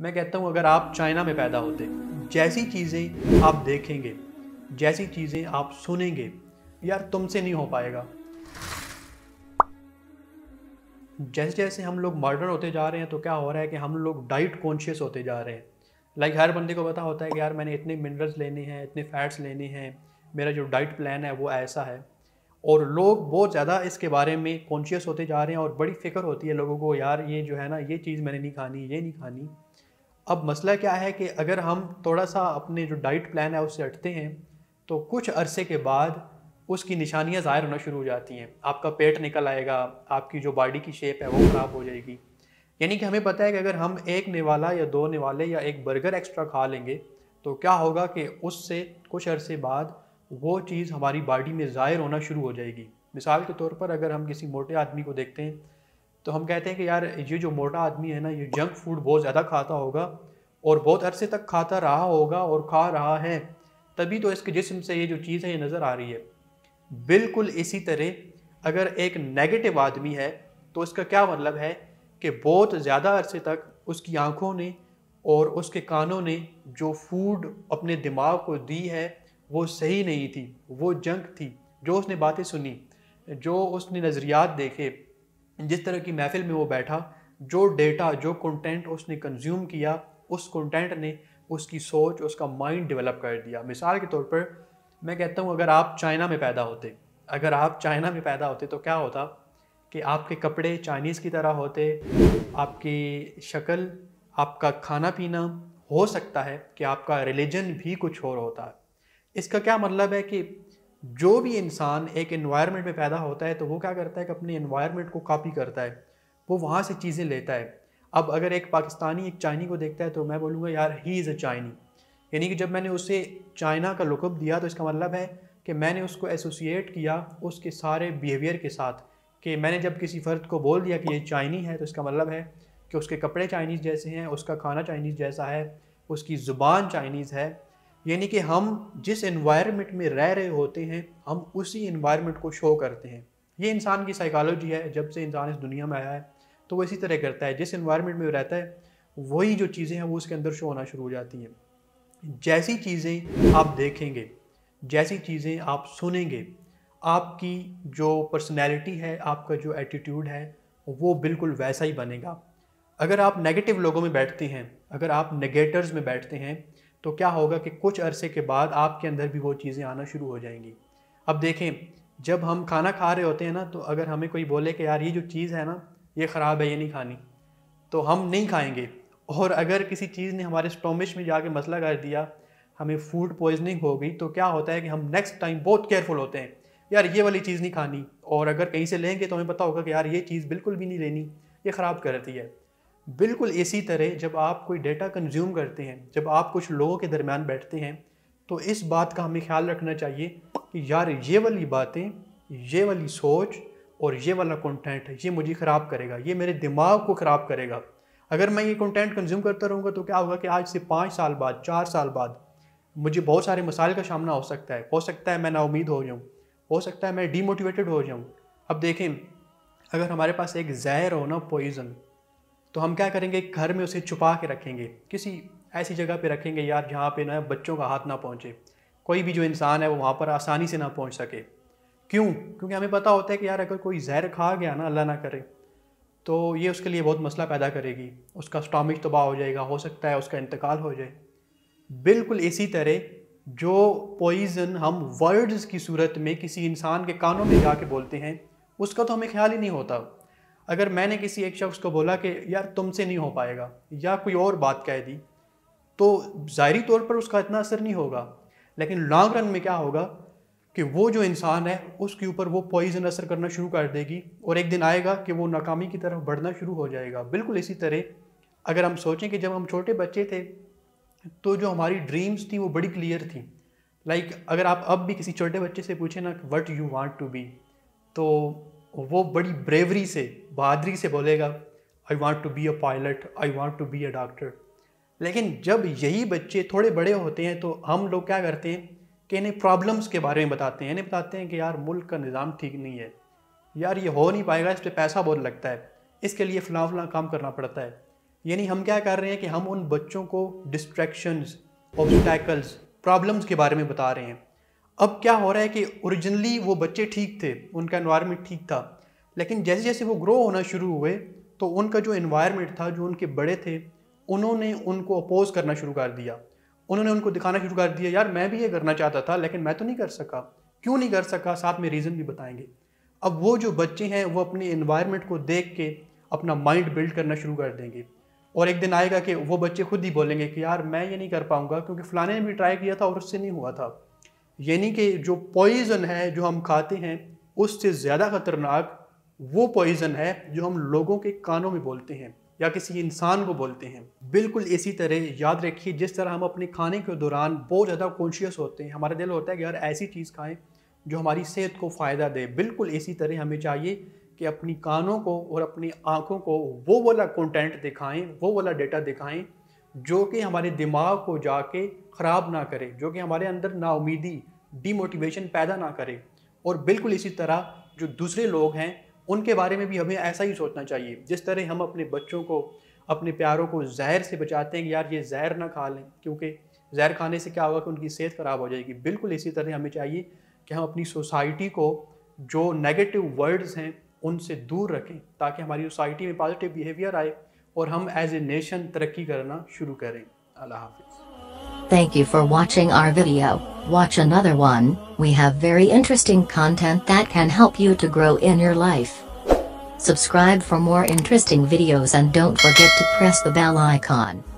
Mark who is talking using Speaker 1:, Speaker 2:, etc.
Speaker 1: मैं कहता हूँ अगर आप चाइना में पैदा होते जैसी चीज़ें आप देखेंगे जैसी चीज़ें आप सुनेंगे यार तुमसे नहीं हो पाएगा जैसे जैसे हम लोग मॉडर्न होते जा रहे हैं तो क्या हो रहा है कि हम लोग डाइट कॉन्शियस होते जा रहे हैं लाइक like, हर बंदे को पता होता है कि यार मैंने इतने मिनरल्स लेने हैं इतने फैट्स लेने हैं मेरा जो डाइट प्लान है वो ऐसा है और लोग बहुत ज़्यादा इसके बारे में कॉन्शियस होते जा रहे हैं और बड़ी फिक्र होती है लोगों को यार ये जो है ना ये चीज़ मैंने नहीं खानी ये नहीं खानी अब मसला क्या है कि अगर हम थोड़ा सा अपने जो डाइट प्लान है उससे हटते हैं तो कुछ अरसे के बाद उसकी निशानियाँ ज़ाहिर होना शुरू हो जाती हैं आपका पेट निकल आएगा आपकी जो बॉडी की शेप है वो ख़राब हो जाएगी यानी कि हमें पता है कि अगर हम एक नेवाला या दो निवाले या एक बर्गर एक्स्ट्रा खा लेंगे तो क्या होगा कि उससे कुछ अरसे बाद वो चीज़ हमारी बॉडी में ज़ाहिर होना शुरू हो जाएगी मिसाल के तौर पर अगर हम किसी मोटे आदमी को देखते हैं तो हम कहते हैं कि यार ये जो मोटा आदमी है ना ये जंक फूड बहुत ज़्यादा खाता होगा और बहुत अरसे तक खाता रहा होगा और खा रहा है तभी तो इसके जिस्म से ये जो चीज़ है ये नज़र आ रही है बिल्कुल इसी तरह अगर एक नेगेटिव आदमी है तो इसका क्या मतलब है कि बहुत ज़्यादा अरसे तक उसकी आँखों ने और उसके कानों ने जो फूड अपने दिमाग को दी है वो सही नहीं थी वो जंक थी जो उसने बातें सुनी जो उसने नज़रियात देखे जिस तरह की महफिल में वो बैठा जो डेटा जो कंटेंट उसने कंज्यूम किया उस कंटेंट ने उसकी सोच उसका माइंड डेवलप कर दिया मिसाल के तौर पर मैं कहता हूँ अगर आप चाइना में पैदा होते अगर आप चाइना में पैदा होते तो क्या होता कि आपके कपड़े चाइनीज़ की तरह होते आपकी शक्ल आपका खाना पीना हो सकता है कि आपका रिलीजन भी कुछ और होता है इसका क्या मतलब है कि जो भी इंसान एक इन्वायरमेंट में पैदा होता है तो वो क्या करता है कि अपने इन्वायरमेंट को कॉपी करता है वो वहाँ से चीज़ें लेता है अब अगर एक पाकिस्तानी एक चाइनी को देखता है तो मैं बोलूँगा यार ही इज़ अ चाइनी यानी कि जब मैंने उसे चाइना का लुकअप दिया तो इसका मतलब है कि मैंने उसको एसोसिएट किया उसके सारे बिहेवियर के साथ कि मैंने जब किसी फ़र्द को बोल दिया कि ये चाइनी है तो इसका मतलब है कि उसके कपड़े चाइनीज़ जैसे हैं उसका खाना चाइनीज़ जैसा है उसकी ज़ुबान चाइनीज़ है यानी कि हम जिस इन्वायरमेंट में रह रहे होते हैं हम उसी इन्वायरमेंट को शो करते हैं ये इंसान की साइकोलॉजी है जब से इंसान इस दुनिया में आया है तो वो इसी तरह करता है जिस इन्वायरमेंट में रहता है वही जो चीज़ें हैं वो उसके अंदर शो होना शुरू हो जाती हैं जैसी चीज़ें आप देखेंगे जैसी चीज़ें आप सुनेंगे आपकी जो पर्सनैलिटी है आपका जो एटीट्यूड है वो बिल्कुल वैसा ही बनेगा अगर आप नेगेटिव लोगों में बैठते हैं अगर आप नेगेटर्स में बैठते हैं तो क्या होगा कि कुछ अरसे के बाद आपके अंदर भी वो चीज़ें आना शुरू हो जाएंगी अब देखें जब हम खाना खा रहे होते हैं ना तो अगर हमें कोई बोले कि यार ये जो चीज़ है ना ये ख़राब है ये नहीं खानी तो हम नहीं खाएंगे और अगर किसी चीज़ ने हमारे स्टोमिश में जाके मसला कर दिया हमें फूड पॉइजनिंग हो गई तो क्या होता है कि हम नेक्स्ट टाइम बहुत केयरफुल होते हैं यार ये वाली चीज़ नहीं खानी और अगर कहीं से लेंगे तो हमें पता होगा कि यार ये चीज़ बिल्कुल भी नहीं लेनी ये ख़राब करती है बिल्कुल इसी तरह जब आप कोई डेटा कंज्यूम करते हैं जब आप कुछ लोगों के दरमियान बैठते हैं तो इस बात का हमें ख्याल रखना चाहिए कि यार ये वाली बातें ये वाली सोच और ये वाला कंटेंट ये मुझे ख़राब करेगा ये मेरे दिमाग को ख़राब करेगा अगर मैं ये कंटेंट कंज्यूम करता रहूँगा तो क्या होगा कि आज से पाँच साल बाद चार साल बाद मुझे बहुत सारे मसाइल का सामना हो सकता है हो सकता है मैं नाउमीद हो जाऊँ हो सकता है मैं डीमोटिवेटेड हो जाऊँ अब देखें अगर हमारे पास एक जहर हो ना पॉइज़न तो हम क्या करेंगे घर में उसे छुपा के रखेंगे किसी ऐसी जगह पे रखेंगे यार जहाँ पे ना बच्चों का हाथ ना पहुँचे कोई भी जो इंसान है वो वहाँ पर आसानी से ना पहुँच सके क्यों क्योंकि हमें पता होता है कि यार अगर कोई जहर खा गया ना अल्लाह ना करे तो ये उसके लिए बहुत मसला पैदा करेगी उसका स्टॉमिक तबाह हो जाएगा हो सकता है उसका इंतकाल हो जाए बिल्कुल इसी तरह जो पॉइज़न हम वर्ड्स की सूरत में किसी इंसान के कानों में जा के बोलते हैं उसका तो हमें ख्याल ही नहीं होता अगर मैंने किसी एक शख्स को बोला कि यार तुमसे नहीं हो पाएगा या कोई और बात कह दी तो ज़ाहरी तौर पर उसका इतना असर नहीं होगा लेकिन लॉन्ग रन में क्या होगा कि वो जो इंसान है उसके ऊपर वो पॉइजन असर करना शुरू कर देगी और एक दिन आएगा कि वो नाकामी की तरफ बढ़ना शुरू हो जाएगा बिल्कुल इसी तरह अगर हम सोचें कि जब हम छोटे बच्चे थे तो जो हमारी ड्रीम्स थी वो बड़ी क्लियर थी लाइक like, अगर आप अब भी किसी छोटे बच्चे से पूछें ना what you want to be तो वो बड़ी ब्रेवरी से बहादरी से बोलेगा I want to be a pilot I want to be a doctor लेकिन जब यही बच्चे थोड़े बड़े होते हैं तो हम लोग क्या करते हैं कि इन्हें प्रॉब्लम्स के बारे में बताते हैं इन्हें बताते हैं कि यार मुल्क का निज़ाम ठीक नहीं है यार ये हो नहीं पाएगा इस पर पैसा बहुत लगता है इसके लिए फ़लाँ फलां काम करना पड़ता है यानी हम क्या कर रहे हैं कि हम उन बच्चों को डिस्ट्रैक्शंस ऑब्स्टैकल्स प्रॉब्लम्स के बारे में बता रहे हैं अब क्या हो रहा है कि ओरिजिनली वो बच्चे ठीक थे उनका इन्वायरमेंट ठीक था लेकिन जैसे जैसे वो ग्रो होना शुरू हुए तो उनका जो इन्वायरमेंट था जो उनके बड़े थे उन्होंने उनको अपोज करना शुरू कर दिया उन्होंने उनको दिखाना शुरू कर दिया यार मैं भी ये करना चाहता था लेकिन मैं तो नहीं कर सका क्यों नहीं कर सका साथ में रीज़न भी बताएंगे अब वो जो बच्चे हैं वो अपने इन्वायरमेंट को देख के अपना माइंड बिल्ड करना शुरू कर देंगे और एक दिन आएगा कि वो बच्चे खुद ही बोलेंगे कि यार मैं ये नहीं कर पाऊँगा क्योंकि फ़लाने ने भी ट्राई किया था और उससे नहीं हुआ था यानी कि जो पॉइज़न है जो हम खाते हैं उससे ज़्यादा ख़तरनाक वो पॉइज़न है जो हम लोगों के कानों में बोलते हैं या किसी इंसान को बोलते हैं बिल्कुल इसी तरह याद रखिए जिस तरह हम अपने खाने के दौरान बहुत ज़्यादा कॉन्शियस होते हैं हमारा दिल होता है कि यार ऐसी चीज़ खाएं जो हमारी सेहत को फ़ायदा दे बिल्कुल इसी तरह हमें चाहिए कि अपनी कानों को और अपनी आँखों को वो वाला कंटेंट दिखाएं वो वाला डेटा दिखाएं जो कि हमारे दिमाग को जाके ख़राब ना करे जो कि हमारे अंदर नाउमीदी डीमोटिवेशन पैदा ना करे और बिल्कुल इसी तरह जो दूसरे लोग हैं उनके बारे में भी हमें ऐसा ही सोचना चाहिए जिस तरह हम अपने बच्चों को अपने प्यारों को जहर से बचाते हैं कि यार ये जहर ना खा लें क्योंकि जहर खाने से क्या होगा कि उनकी सेहत ख़राब हो जाएगी बिल्कुल इसी तरह हमें चाहिए कि हम अपनी सोसाइटी को जो नेगेटिव वर्ड्स हैं उनसे दूर रखें ताकि हमारी सोसाइटी में पॉजिटिव बिहेवियर आए और हम एज ए नेशन तरक्की करना शुरू करें अल्लाह हाफिज़ Thank you for watching our video. Watch another one, we have very interesting content that can help you to grow in your life. Subscribe for more interesting videos and don't forget to press the bell icon.